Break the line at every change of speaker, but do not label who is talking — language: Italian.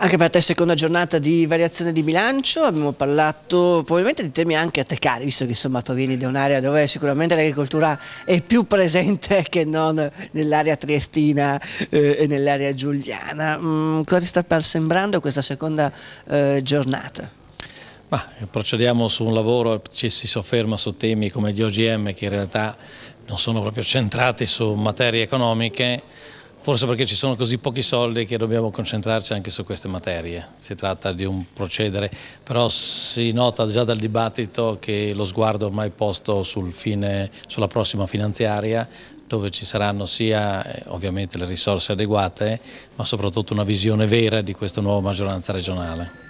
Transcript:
Anche per te seconda giornata di variazione di bilancio, abbiamo parlato probabilmente di temi anche a te cari, visto che insomma provieni da un'area dove sicuramente l'agricoltura è più presente che non nell'area triestina eh, e nell'area giuliana. Mm, cosa ti sta sembrando questa seconda eh, giornata?
Ma, eh, procediamo su un lavoro, ci si sofferma su temi come gli OGM che in realtà non sono proprio centrati su materie economiche, forse perché ci sono così pochi soldi che dobbiamo concentrarci anche su queste materie. Si tratta di un procedere, però si nota già dal dibattito che lo sguardo ormai è posto sul fine, sulla prossima finanziaria, dove ci saranno sia eh, ovviamente le risorse adeguate, ma soprattutto una visione vera di questa nuova maggioranza regionale.